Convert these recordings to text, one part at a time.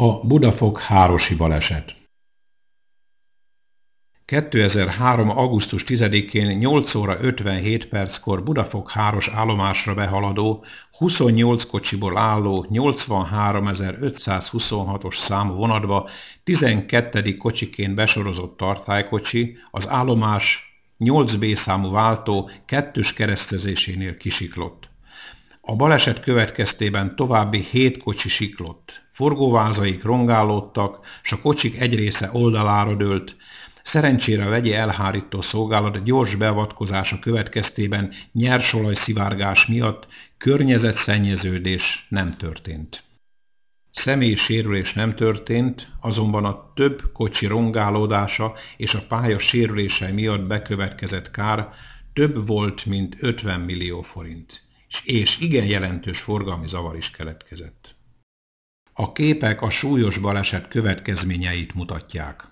A Budafok hárosi baleset 2003. augusztus 10-én 8 óra 57 perckor Budafok háros állomásra behaladó 28 kocsiból álló 83.526-os számú vonatba 12. kocsiként besorozott tartálykocsi az állomás 8B számú váltó kettős keresztezésénél kisiklott. A baleset következtében további hét kocsi siklott, forgóvázaik rongálódtak, s a kocsik egy része oldalára dőlt. Szerencsére a vegyi elhárító szolgálat gyors beavatkozása következtében nyersolaj szivárgás miatt környezetszennyeződés nem történt. Személyi sérülés nem történt, azonban a több kocsi rongálódása és a pálya sérülése miatt bekövetkezett kár több volt, mint 50 millió forint és igen jelentős forgalmi zavar is keletkezett. A képek a súlyos baleset következményeit mutatják.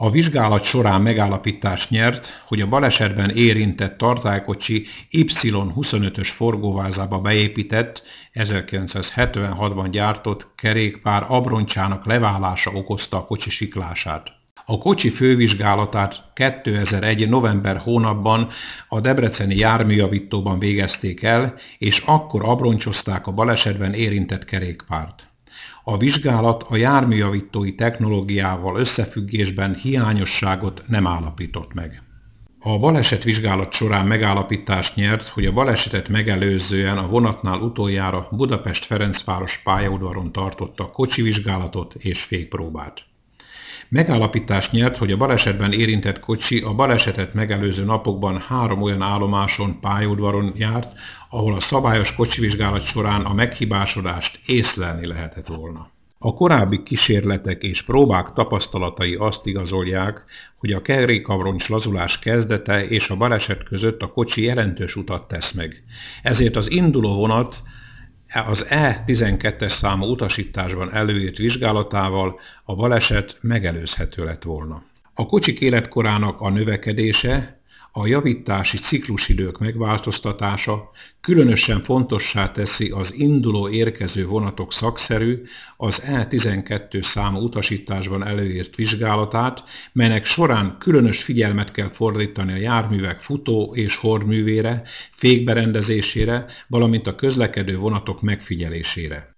A vizsgálat során megállapítást nyert, hogy a balesetben érintett tartálykocsi Y25-ös forgóvázába beépített, 1976-ban gyártott kerékpár abroncsának leválása okozta a kocsi siklását. A kocsi fővizsgálatát 2001. november hónapban a Debreceni járműjavítóban végezték el, és akkor abroncsozták a balesetben érintett kerékpárt. A vizsgálat a járműjavítói technológiával összefüggésben hiányosságot nem állapított meg. A baleset vizsgálat során megállapítást nyert, hogy a balesetet megelőzően a vonatnál utoljára Budapest-Ferencváros pályaudvaron tartotta kocsivizsgálatot és fékpróbát. Megállapítást nyert, hogy a balesetben érintett kocsi a balesetet megelőző napokban három olyan állomáson, pályaudvaron járt, ahol a szabályos kocsivizsgálat során a meghibásodást észlelni lehetett volna. A korábbi kísérletek és próbák tapasztalatai azt igazolják, hogy a kerékavroncs lazulás kezdete és a baleset között a kocsi jelentős utat tesz meg. Ezért az induló vonat az E12-es számú utasításban előírt vizsgálatával a baleset megelőzhető lett volna. A kocsik életkorának a növekedése a javítási ciklusidők megváltoztatása különösen fontossá teszi az induló-érkező vonatok szakszerű, az E12 számú utasításban előírt vizsgálatát, melynek során különös figyelmet kell fordítani a járművek futó és hordművére, fékberendezésére, valamint a közlekedő vonatok megfigyelésére.